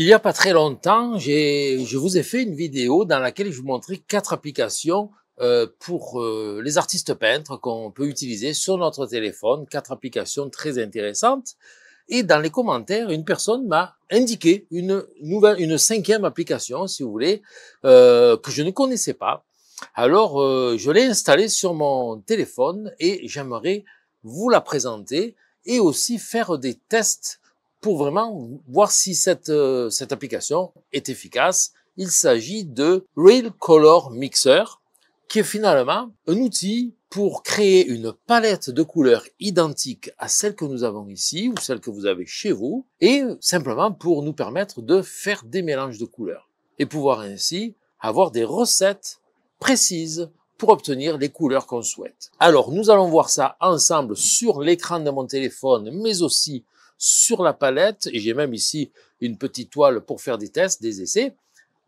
Il n'y a pas très longtemps, je vous ai fait une vidéo dans laquelle je vous montrais quatre applications euh, pour euh, les artistes peintres qu'on peut utiliser sur notre téléphone, quatre applications très intéressantes. Et dans les commentaires, une personne m'a indiqué une nouvelle, une cinquième application, si vous voulez, euh, que je ne connaissais pas. Alors, je l'ai installée sur mon téléphone et j'aimerais vous la présenter et aussi faire des tests pour vraiment voir si cette, euh, cette application est efficace. Il s'agit de Real Color Mixer, qui est finalement un outil pour créer une palette de couleurs identique à celle que nous avons ici ou celle que vous avez chez vous, et simplement pour nous permettre de faire des mélanges de couleurs et pouvoir ainsi avoir des recettes précises pour obtenir les couleurs qu'on souhaite. Alors, nous allons voir ça ensemble sur l'écran de mon téléphone, mais aussi sur la palette, et j'ai même ici une petite toile pour faire des tests, des essais.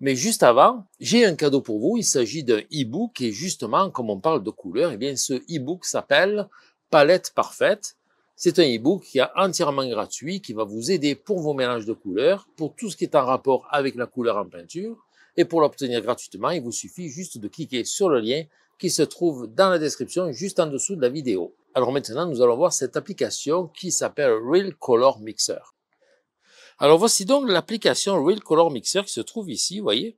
Mais juste avant, j'ai un cadeau pour vous. Il s'agit d'un e-book et justement, comme on parle de couleurs, eh bien, ce e-book s'appelle Palette Parfaite. C'est un e-book qui est entièrement gratuit, qui va vous aider pour vos mélanges de couleurs, pour tout ce qui est en rapport avec la couleur en peinture. Et pour l'obtenir gratuitement, il vous suffit juste de cliquer sur le lien qui se trouve dans la description juste en dessous de la vidéo. Alors maintenant, nous allons voir cette application qui s'appelle Real Color Mixer. Alors voici donc l'application Real Color Mixer qui se trouve ici, vous voyez.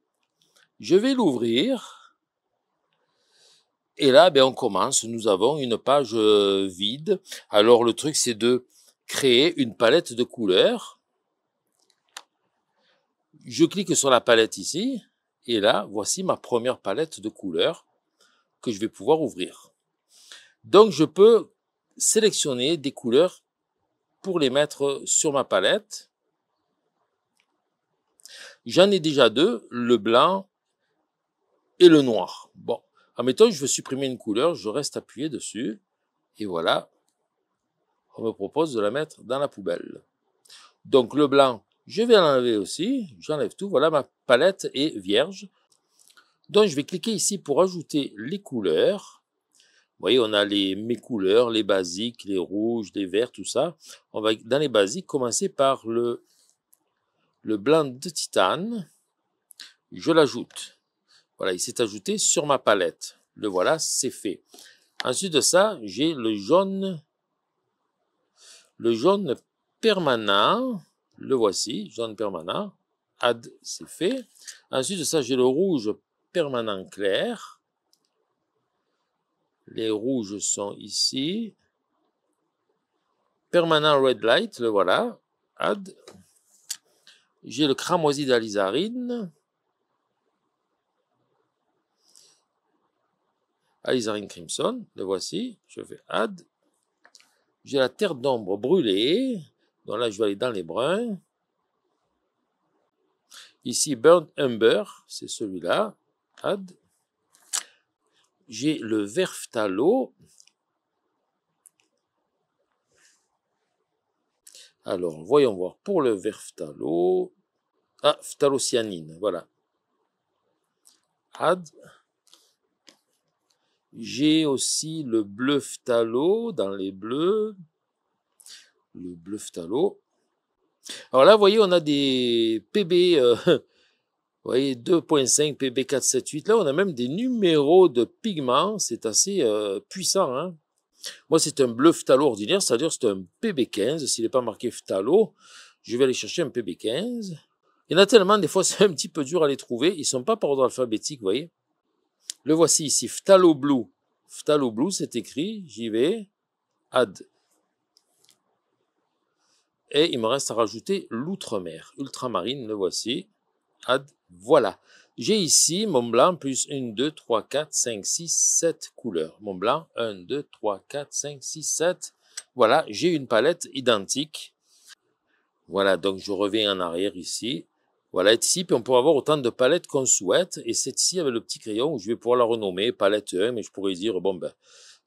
Je vais l'ouvrir. Et là, ben, on commence. Nous avons une page euh, vide. Alors le truc, c'est de créer une palette de couleurs. Je clique sur la palette ici. Et là, voici ma première palette de couleurs que je vais pouvoir ouvrir. Donc je peux sélectionner des couleurs pour les mettre sur ma palette. J'en ai déjà deux, le blanc et le noir. Bon, admettons que je veux supprimer une couleur, je reste appuyé dessus et voilà, on me propose de la mettre dans la poubelle. Donc le blanc, je vais l'enlever aussi, j'enlève tout, voilà ma palette est vierge. Donc je vais cliquer ici pour ajouter les couleurs voyez, on a les, mes couleurs, les basiques, les rouges, les verts, tout ça. On va, dans les basiques, commencer par le, le blanc de titane. Je l'ajoute. Voilà, il s'est ajouté sur ma palette. Le voilà, c'est fait. Ensuite de ça, j'ai le jaune, le jaune permanent. Le voici, jaune permanent. Add, c'est fait. Ensuite de ça, j'ai le rouge permanent clair. Les rouges sont ici. Permanent red light, le voilà. Add. J'ai le cramoisi d'alizarine. Alizarine crimson, le voici. Je fais add. J'ai la terre d'ombre brûlée. Donc là, je vais aller dans les bruns. Ici, burnt umber, c'est celui-là. Add j'ai le verftalo. Alors, voyons voir. Pour le verftalo, ah, phtalocyanine, voilà. Ad. J'ai aussi le bleu phtalo dans les bleus. Le bleu phtalo. Alors là, vous voyez, on a des PB euh, Vous voyez, 2.5 PB478. Là, on a même des numéros de pigments. C'est assez euh, puissant. Hein. Moi, c'est un bleu phtalo ordinaire, c'est-à-dire c'est un PB15. S'il n'est pas marqué phtalo, je vais aller chercher un PB15. Il y en a tellement, des fois, c'est un petit peu dur à les trouver. Ils ne sont pas par ordre alphabétique, vous voyez. Le voici ici, phtalo blue. Phtalo blue, c'est écrit, j'y vais, ad. Et il me reste à rajouter l'outre-mer. Ultramarine, le voici, Add. Voilà. J'ai ici mon blanc plus 1, 2, 3, 4, 5, 6, 7 couleurs. Mon blanc, 1, 2, 3, 4, 5, 6, 7. Voilà, j'ai une palette identique. Voilà, donc je reviens en arrière ici. Voilà, ici, puis on peut avoir autant de palettes qu'on souhaite. Et cette-ci, avec le petit crayon, je vais pouvoir la renommer palette 1, mais je pourrais dire, bon ben,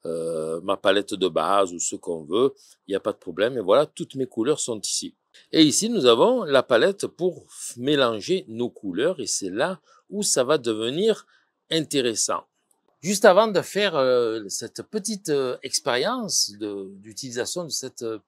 euh, ma palette de base ou ce qu'on veut, il n'y a pas de problème. Et voilà, toutes mes couleurs sont ici. Et ici, nous avons la palette pour mélanger nos couleurs et c'est là où ça va devenir intéressant. Juste avant de faire euh, cette petite euh, expérience d'utilisation de, euh,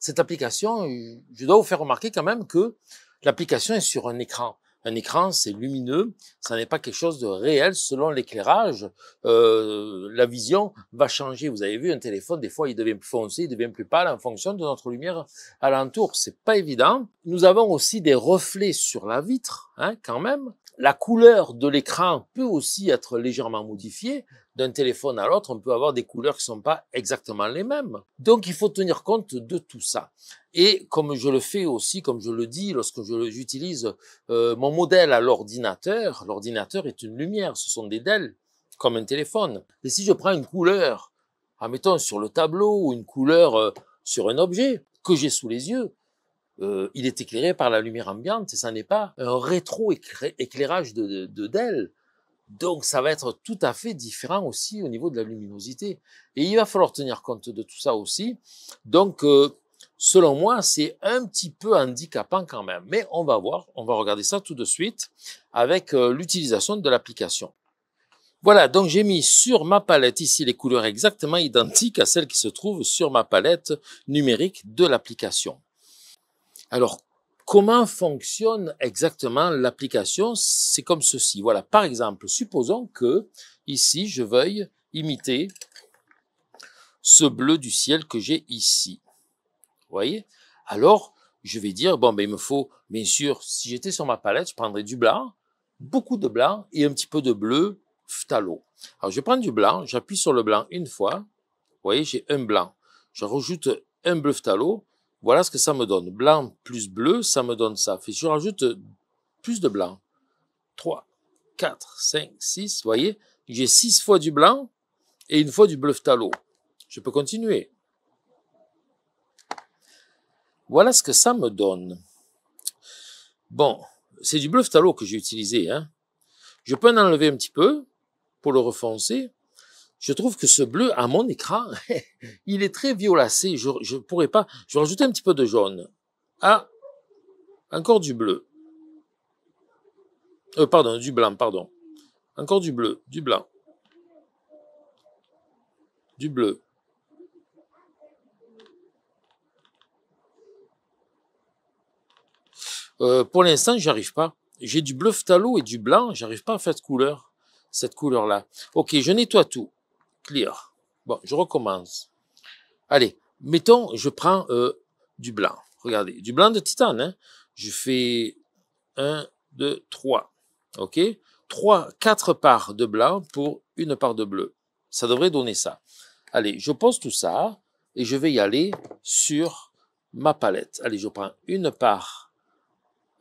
cette application, je dois vous faire remarquer quand même que l'application est sur un écran. Un écran, c'est lumineux, ça n'est pas quelque chose de réel selon l'éclairage. Euh, la vision va changer. Vous avez vu un téléphone, des fois, il devient plus foncé, il devient plus pâle en fonction de notre lumière alentour. C'est pas évident. Nous avons aussi des reflets sur la vitre Hein, quand même. La couleur de l'écran peut aussi être légèrement modifiée. D'un téléphone à l'autre, on peut avoir des couleurs qui ne sont pas exactement les mêmes. Donc il faut tenir compte de tout ça. Et comme je le fais aussi, comme je le dis, lorsque j'utilise euh, mon modèle à l'ordinateur, l'ordinateur est une lumière, ce sont des DEL comme un téléphone. Et si je prends une couleur, admettons sur le tableau ou une couleur euh, sur un objet que j'ai sous les yeux, euh, il est éclairé par la lumière ambiante et ça n'est pas un rétro-éclairage de, DELL. Donc ça va être tout à fait différent aussi au niveau de la luminosité. Et il va falloir tenir compte de tout ça aussi. Donc euh, selon moi, c'est un petit peu handicapant quand même. Mais on va voir, on va regarder ça tout de suite avec euh, l'utilisation de l'application. Voilà, donc j'ai mis sur ma palette ici les couleurs exactement identiques à celles qui se trouvent sur ma palette numérique de l'application. Alors, comment fonctionne exactement l'application C'est comme ceci. Voilà, par exemple, supposons que ici, je veuille imiter ce bleu du ciel que j'ai ici. Vous voyez Alors, je vais dire, bon, ben, il me faut, bien sûr, si j'étais sur ma palette, je prendrais du blanc, beaucoup de blanc et un petit peu de bleu phtalo. Alors, je prends du blanc, j'appuie sur le blanc une fois. Vous voyez, j'ai un blanc. Je rajoute un bleu phtalo voilà ce que ça me donne. Blanc plus bleu, ça me donne ça. Si je rajoute euh, plus de blanc. 3, 4, 5, 6, vous voyez, j'ai 6 fois du blanc et une fois du bleu talot Je peux continuer. Voilà ce que ça me donne. Bon, c'est du bleu phtalo que j'ai utilisé. Hein. Je peux en enlever un petit peu pour le refoncer je trouve que ce bleu à mon écran, il est très violacé. Je, ne pourrais pas. Je vais rajouter un petit peu de jaune. Ah, encore du bleu. Euh, pardon, du blanc, pardon. Encore du bleu, du blanc. Du bleu. Euh, pour l'instant, j'arrive pas. J'ai du bleu phtalo et du blanc, j'arrive pas à faire de couleur, cette couleur-là. Ok, je nettoie tout. Bon, je recommence. Allez, mettons, je prends euh, du blanc. Regardez, du blanc de titane. Hein. Je fais 1, 2, 3. OK 3, 4 parts de blanc pour une part de bleu. Ça devrait donner ça. Allez, je pose tout ça et je vais y aller sur ma palette. Allez, je prends une part,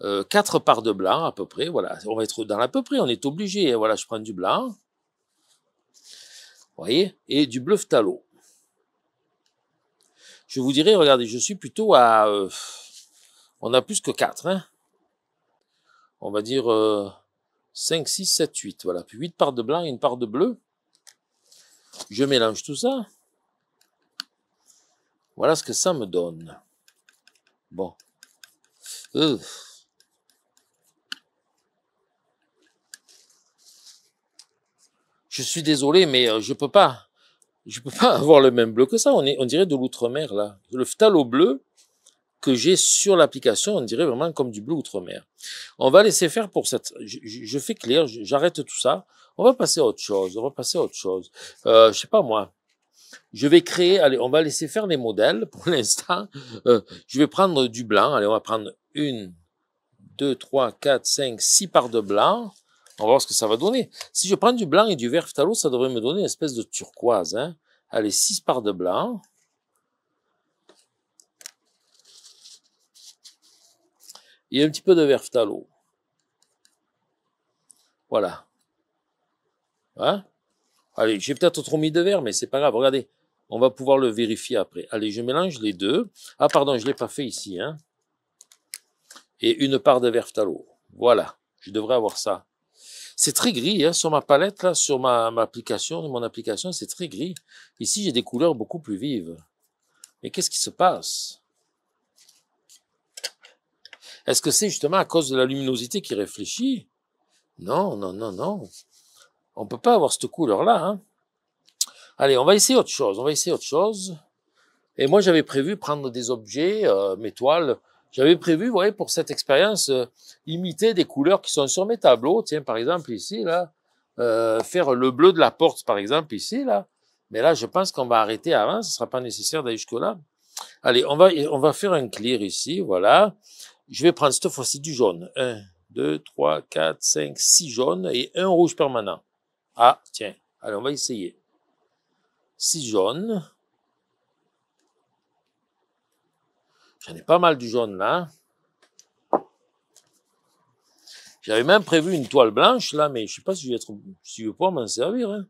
euh, quatre parts de blanc à peu près. Voilà, on va être dans l'à peu près, on est obligé. Hein. Voilà, je prends du blanc voyez, et du bleu phtalo. Je vous dirais, regardez, je suis plutôt à... Euh, on a plus que 4, hein on va dire 5, 6, 7, 8, voilà. Puis 8 parts de blanc et une part de bleu. Je mélange tout ça. Voilà ce que ça me donne. Bon. Euh. je suis désolé, mais euh, je peux pas. Je peux pas avoir le même bleu que ça. On, on dirait de l'outre-mer, là. Le phtalo bleu que j'ai sur l'application, on dirait vraiment comme du bleu outre-mer. On va laisser faire pour cette... Je, fais clair, j'arrête tout ça. On va passer à autre chose. On va passer à autre chose. Euh, je sais pas, moi. Je vais créer... Allez, on va laisser faire les modèles pour l'instant. Euh, je vais prendre du blanc. Allez, on va prendre une, deux, trois, quatre, cinq, six parts de blanc. On va voir ce que ça va donner. Si je prends du blanc et du vert phtalo, ça devrait me donner une espèce de turquoise. Hein. Allez, six parts de blanc. Et un petit peu de vert phtalo. Voilà. Hein Allez, j'ai peut-être trop mis de vert, mais c'est pas grave. Regardez, on va pouvoir le vérifier après. Allez, je mélange les deux. Ah, pardon, je l'ai pas fait ici. Hein. Et une part de vert phtalo. Voilà, je devrais avoir ça. C'est très gris hein, sur ma palette, là, sur ma, application, mon application, c'est très gris. Ici, j'ai des couleurs beaucoup plus vives. Mais qu'est-ce qui se passe Est-ce que c'est justement à cause de la luminosité qui réfléchit Non, non, non, non. On ne peut pas avoir cette couleur-là. Hein. Allez, on va essayer autre chose. On va essayer autre chose. Et moi, j'avais prévu prendre des objets, mes euh, toiles, j'avais prévu, vous voyez, pour cette expérience, euh, imiter des couleurs qui sont sur mes tableaux. Tiens, par exemple, ici, là, euh, faire le bleu de la porte, par exemple, ici, là. Mais là, je pense qu'on va arrêter avant, ce ne sera pas nécessaire d'aller jusque-là. Allez, on va, on va faire un clear ici, voilà. Je vais prendre cette fois-ci du jaune. 1, 2, 3, 4, 5, 6 jaunes et un rouge permanent. Ah, tiens, allez, on va essayer. Six jaunes. J'en ai pas mal du jaune là. J'avais même prévu une toile blanche là, mais je sais pas si je vais, si je vais pouvoir m'en servir. Hein.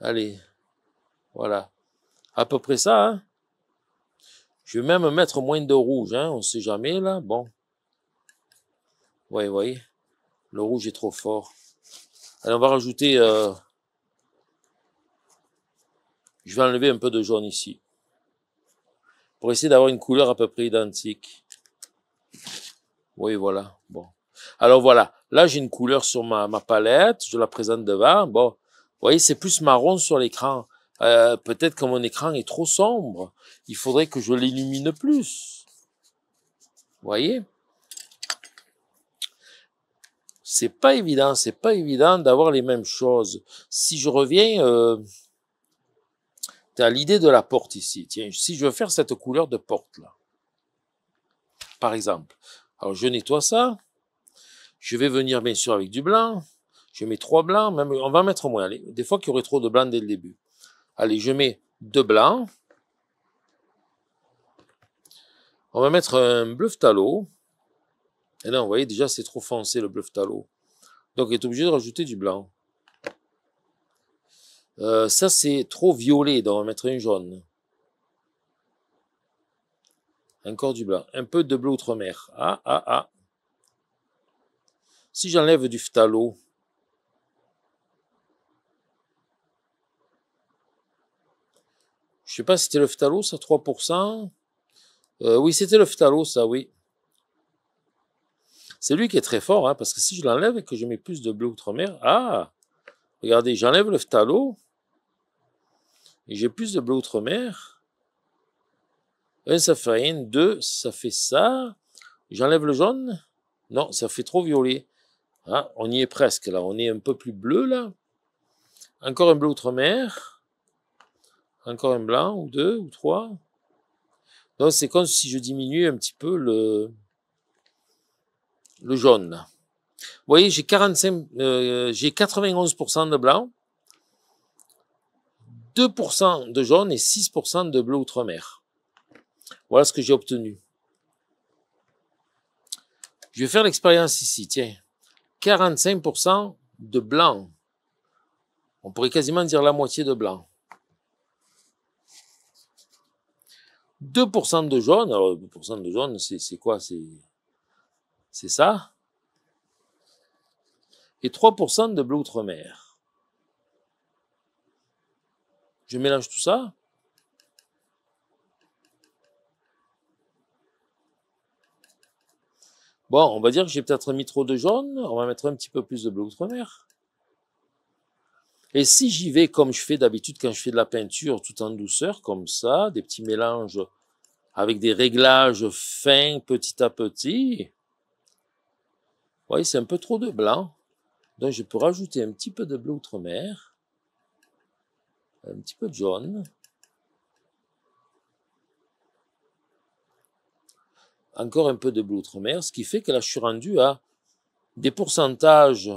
Allez, voilà. À peu près ça. Hein. Je vais même mettre moins de rouge, hein, on ne sait jamais là. Bon. Oui, voyez. Le rouge est trop fort. Allez, on va rajouter... Euh, je vais enlever un peu de jaune ici pour essayer d'avoir une couleur à peu près identique. Oui, voilà. Bon. Alors voilà, là j'ai une couleur sur ma, palette, je la présente devant. Bon, vous voyez, c'est plus marron sur l'écran. Euh, peut-être que mon écran est trop sombre, il faudrait que je l'illumine plus. Vous voyez C'est pas évident, c'est pas évident d'avoir les mêmes choses. Si je reviens... Euh, l'idée de la porte ici. Tiens, si je veux faire cette couleur de porte là, par exemple, alors je nettoie ça. Je vais venir bien sûr avec du blanc. Je mets trois blancs, même on va mettre moins. des fois qu'il y aurait trop de blanc dès le début. Allez, je mets deux blancs. On va mettre un bleu phtalo Et là, vous voyez, déjà, c'est trop foncé le bleu phtalo Donc, il est obligé de rajouter du blanc. Euh, ça, c'est trop violet, donc on va mettre une jaune. Encore du blanc. Un peu de bleu outre-mer. Ah, ah, ah. Si j'enlève du phtalo, je sais pas si c'était le phtalo, ça, 3%. Euh, oui, c'était le phtalo, ça, oui. C'est lui qui est très fort, hein, parce que si je l'enlève et que je mets plus de bleu outre-mer, ah, regardez, j'enlève le phtalo, j'ai plus de bleu outre-mer. Un, ça fait rien. Deux, ça fait ça. J'enlève le jaune. Non, ça fait trop violet. Ah, on y est presque là. On est un peu plus bleu là. Encore un bleu outre-mer. Encore un blanc ou deux ou trois. Donc c'est comme si je diminuais un petit peu le, le jaune Vous voyez, j'ai euh, j'ai 91% de blanc. 2% de jaune et 6% de bleu outre-mer. Voilà ce que j'ai obtenu. Je vais faire l'expérience ici, tiens. 45% de blanc. On pourrait quasiment dire la moitié de blanc. 2% de jaune. Alors, 2% de jaune, c'est quoi C'est ça. Et 3% de bleu outre-mer. Je mélange tout ça. Bon, on va dire que j'ai peut-être mis trop de jaune. On va mettre un petit peu plus de bleu outre-mer. Et si j'y vais comme je fais d'habitude quand je fais de la peinture, tout en douceur, comme ça, des petits mélanges avec des réglages fins petit à petit, vous voyez, c'est un peu trop de blanc. Donc, je peux rajouter un petit peu de bleu outre-mer un petit peu de jaune. Encore un peu de bleu outre-mer, ce qui fait que là, je suis rendu à des pourcentages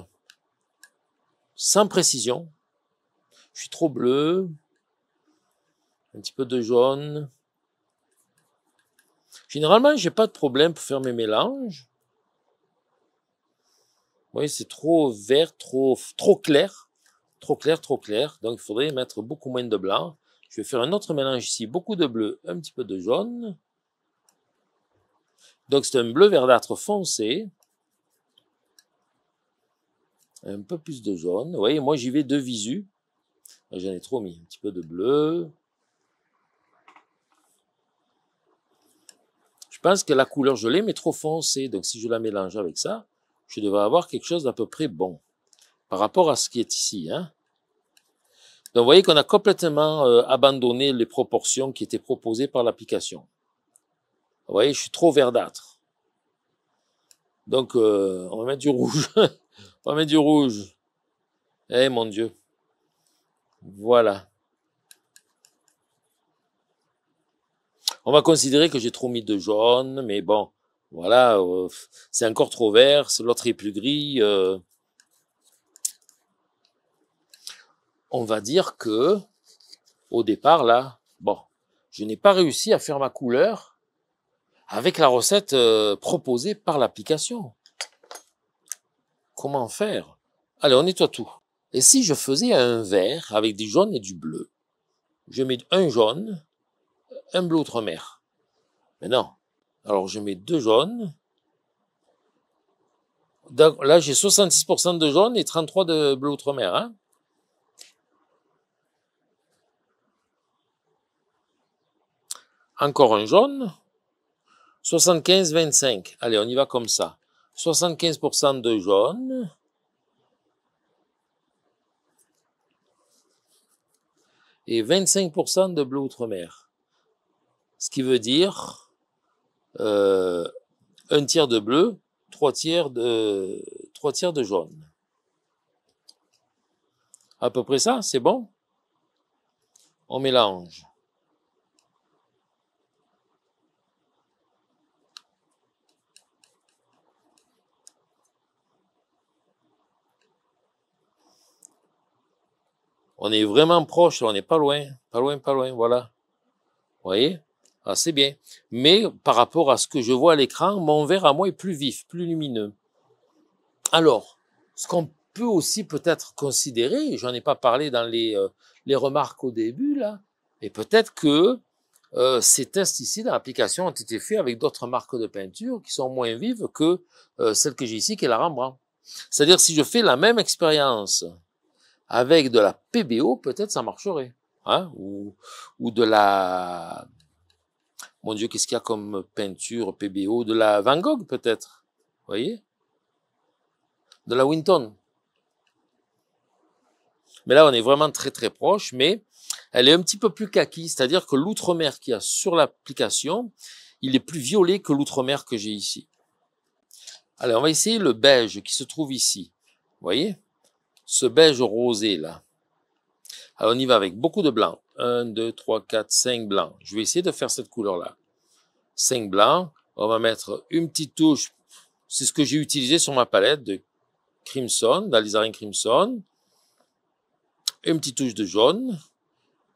sans précision. Je suis trop bleu, un petit peu de jaune. Généralement, n'ai pas de problème pour faire mes mélanges. Vous voyez, c'est trop vert, trop, trop clair. Trop clair, trop clair. Donc, il faudrait mettre beaucoup moins de blanc. Je vais faire un autre mélange ici. Beaucoup de bleu, un petit peu de jaune. Donc, c'est un bleu verdâtre foncé. Un peu plus de jaune. Vous voyez, moi, j'y vais de visu. Ah, j'en ai trop mis. Un petit peu de bleu, Je pense que la couleur, je l'ai, mais trop foncée. Donc, si je la mélange avec ça, je devrais avoir quelque chose d'à peu près bon par rapport à ce qui est ici. Hein. Donc vous voyez qu'on a complètement euh, abandonné les proportions qui étaient proposées par l'application. Vous voyez, je suis trop verdâtre. Donc euh, on va mettre du rouge. on va mettre du rouge. Eh mon Dieu. Voilà. On va considérer que j'ai trop mis de jaune, mais bon, voilà, euh, c'est encore trop vert, l'autre est plus gris. on va dire que, au départ, là, bon, je n'ai pas réussi à faire ma couleur avec la recette euh, proposée par l'application. Comment faire Allez, on nettoie tout. Et si je faisais un vert avec du jaune et du bleu Je mets un jaune, un bleu outre-mer. Mais non. Alors je mets deux jaunes. Là, j'ai 66% de jaune et 33% de bleu outre-mer. Hein. Encore un jaune. 75-25. Allez, on y va comme ça. 75% de jaune. Et 25% de bleu outre-mer. Ce qui veut dire euh, un tiers de bleu, trois tiers de, trois tiers de jaune. À peu près ça, c'est bon On mélange. On est vraiment proche, on n'est pas loin, pas loin, pas loin, voilà. Vous voyez ah, C'est bien. Mais par rapport à ce que je vois à l'écran, mon verre à moi est plus vif, plus lumineux. Alors, ce qu'on peut aussi peut-être considérer, j'en ai pas parlé dans les, euh, remarques au début, là, et peut-être que euh, ces tests ici dans l'application ont été faits avec d'autres marques de peinture qui sont moins vives que euh, celle que j'ai ici, qui est la Rembrandt. C'est-à-dire si je fais la même expérience avec de la PBO, peut-être ça marcherait. Hein, ou, ou de la... Mon Dieu, qu'est-ce qu'il y a comme peinture PBO De la Van Gogh, peut-être. voyez De la Winton. Mais là, on est vraiment très très proche, mais elle est un petit peu plus kaki, c'est-à-dire que l'outre-mer qu'il y a sur l'application, il est plus violet que l'outre-mer que j'ai ici. Allez, on va essayer le beige qui se trouve ici. Vous voyez ce beige rosé là. Alors on y va avec beaucoup de blanc. 1, 2, 3, 4, 5 blancs. Je vais essayer de faire cette couleur là. 5 blancs. On va mettre une petite touche. C'est ce que j'ai utilisé sur ma palette de Crimson, d'Alizarin Crimson. Une petite touche de jaune.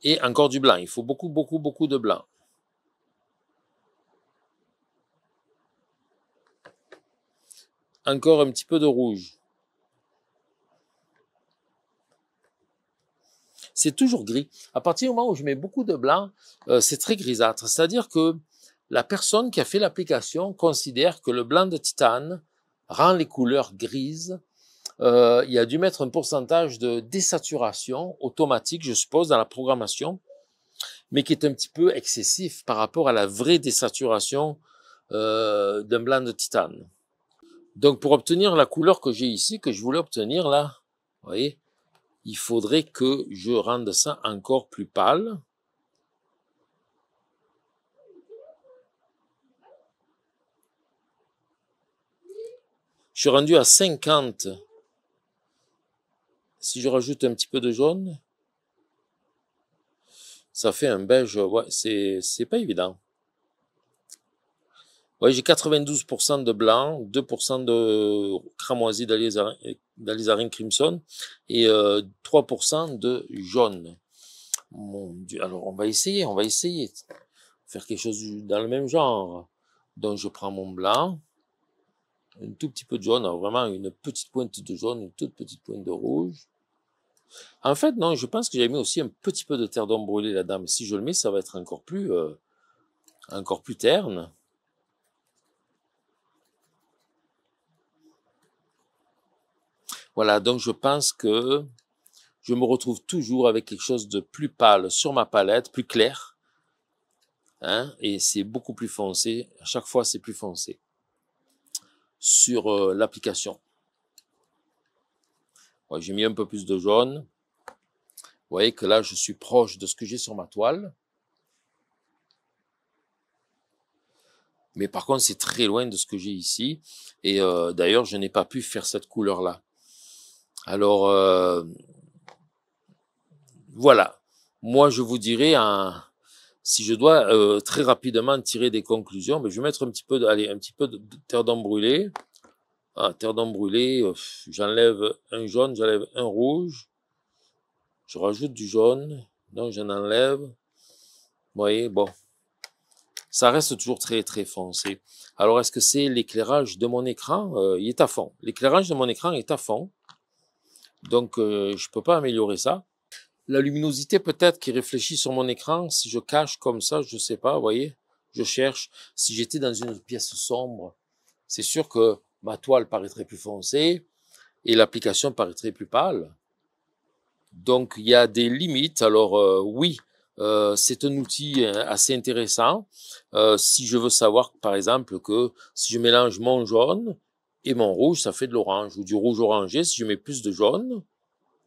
Et encore du blanc. Il faut beaucoup, beaucoup, beaucoup de blanc. Encore un petit peu de rouge. c'est toujours gris. À partir du moment où je mets beaucoup de blanc, euh, c'est très grisâtre. C'est-à-dire que la personne qui a fait l'application considère que le blanc de titane rend les couleurs grises. Euh, il a dû mettre un pourcentage de désaturation automatique, je suppose, dans la programmation, mais qui est un petit peu excessif par rapport à la vraie désaturation euh, d'un blanc de titane. Donc pour obtenir la couleur que j'ai ici, que je voulais obtenir là, vous voyez, il faudrait que je rende ça encore plus pâle. Je suis rendu à 50. Si je rajoute un petit peu de jaune, ça fait un beige. Ouais, c'est pas évident. Ouais, j'ai 92% de blanc, 2% de cramoisi d'alizarin d'alizarin crimson et 3% euh, de jaune. Mon Dieu, alors on va essayer, on va essayer. Faire quelque chose dans le même genre. Donc je prends mon blanc, un tout petit peu de jaune, vraiment une petite pointe de jaune, une toute petite pointe de rouge. En fait, non, je pense que j'ai mis aussi un petit peu de terre d'ombre brûlée là-dedans. si je le mets, ça va être encore plus, euh, encore plus terne. Voilà, donc je pense que je me retrouve toujours avec quelque chose de plus pâle sur ma palette, plus clair. Hein, et c'est beaucoup plus foncé. À chaque fois, c'est plus foncé sur euh, l'application. j'ai mis un peu plus de jaune. Vous voyez que là, je suis proche de ce que j'ai sur ma toile. Mais par contre, c'est très loin de ce que j'ai ici. Et euh, d'ailleurs, je n'ai pas pu faire cette couleur-là. Alors, euh, voilà. Moi, je vous dirais, si je dois euh, très rapidement tirer des conclusions, mais je vais mettre un petit peu, de, un petit peu de, terre d'ombre brûlée. Ah, terre d'ombre brûlée, euh, j'enlève un jaune, j'enlève un rouge. Je rajoute du jaune, donc j'en enlève. Vous voyez, bon, ça reste toujours très très foncé. Alors est-ce que c'est l'éclairage de mon écran Il est à fond. L'éclairage de mon écran est à fond. Donc, euh, je ne peux pas améliorer ça. La luminosité peut-être qui réfléchit sur mon écran, si je cache comme ça, je ne sais pas, vous voyez, je cherche. Si j'étais dans une pièce sombre, c'est sûr que ma toile paraîtrait plus foncée et l'application paraîtrait plus pâle. Donc, il y a des limites. Alors, euh, oui, euh, c'est un outil hein, assez intéressant. si je veux savoir, par exemple, que si je mélange mon jaune et mon rouge, ça fait de l'orange, ou du rouge orangé, si je mets plus de jaune,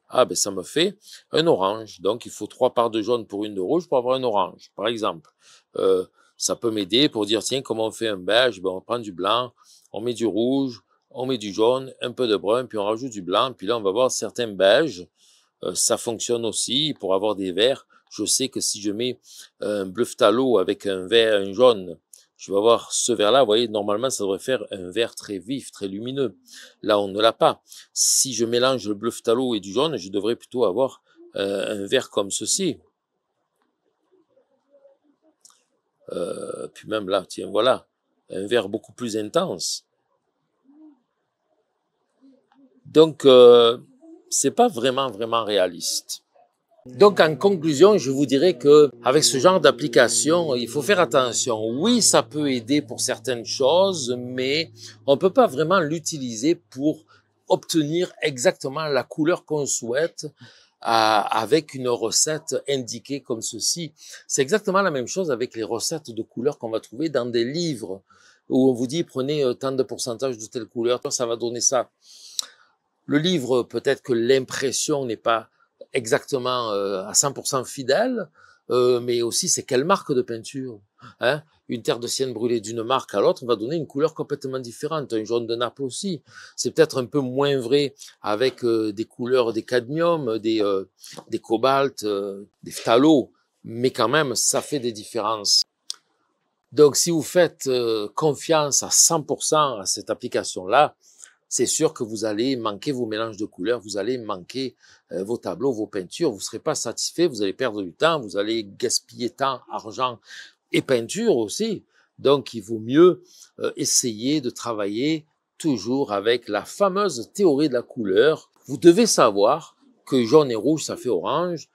ah ben ça me fait un orange. Donc il faut trois parts de jaune pour une de rouge pour avoir un orange, par exemple. Euh, ça peut m'aider pour dire, tiens, comment on fait un beige ben, On prend du blanc, on met du rouge, on met du jaune, un peu de brun, puis on rajoute du blanc, puis là on va avoir certains beiges. Euh, ça fonctionne aussi pour avoir des verts. Je sais que si je mets un bleu phtalo avec un vert, un jaune, je vais avoir ce vert-là, vous voyez, normalement, ça devrait faire un vert très vif, très lumineux. Là, on ne l'a pas. Si je mélange le bleu phtalo et du jaune, je devrais plutôt avoir euh, un vert comme ceci. Euh, puis même là, tiens, voilà, un vert beaucoup plus intense. Donc, euh, c'est pas vraiment, vraiment réaliste. Donc en conclusion, je vous dirais que avec ce genre d'application, il faut faire attention. Oui, ça peut aider pour certaines choses, mais on ne peut pas vraiment l'utiliser pour obtenir exactement la couleur qu'on souhaite euh, avec une recette indiquée comme ceci. C'est exactement la même chose avec les recettes de couleurs qu'on va trouver dans des livres où on vous dit prenez euh, tant de pourcentage de telle couleur, ça va donner ça. Le livre, peut-être que l'impression n'est pas exactement euh, à 100% fidèle, euh, mais aussi c'est quelle marque de peinture. Hein une terre de sienne brûlée d'une marque à l'autre va donner une couleur complètement différente. Un jaune de nappe aussi. C'est peut-être un peu moins vrai avec euh, des couleurs des cadmium, des, euh, des cobalt, euh, des mais quand même, ça fait des différences. Donc, si vous faites confiance à 100% à cette application-là, c'est sûr que vous allez manquer vos mélanges de couleurs, vous allez manquer euh, vos tableaux, vos peintures, vous ne serez pas satisfait, vous allez perdre du temps, vous allez gaspiller temps, argent et peinture aussi. Donc il vaut mieux euh, essayer de travailler toujours avec la fameuse théorie de la couleur. Vous devez savoir que jaune et rouge, ça fait orange,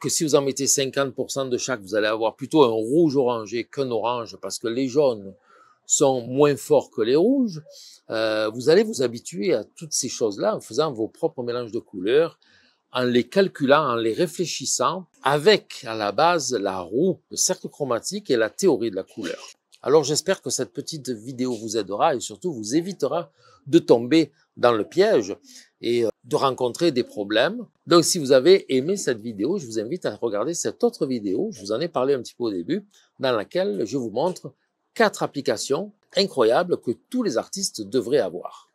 que si vous en mettez 50% de chaque, vous allez avoir plutôt un rouge orangé qu'un orange, parce que les jaunes sont moins forts que les rouges, euh, vous allez vous habituer à toutes ces choses-là en faisant vos propres mélanges de couleurs, en les calculant, en les réfléchissant, avec à la base la roue, le cercle chromatique et la théorie de la couleur. Alors j'espère que cette petite vidéo vous aidera et surtout vous évitera de tomber dans le piège et euh, de rencontrer des problèmes. Donc si vous avez aimé cette vidéo, je vous invite à regarder cette autre vidéo, je vous en ai parlé un petit peu au début, dans laquelle je vous montre quatre applications incroyables que tous les artistes devraient avoir.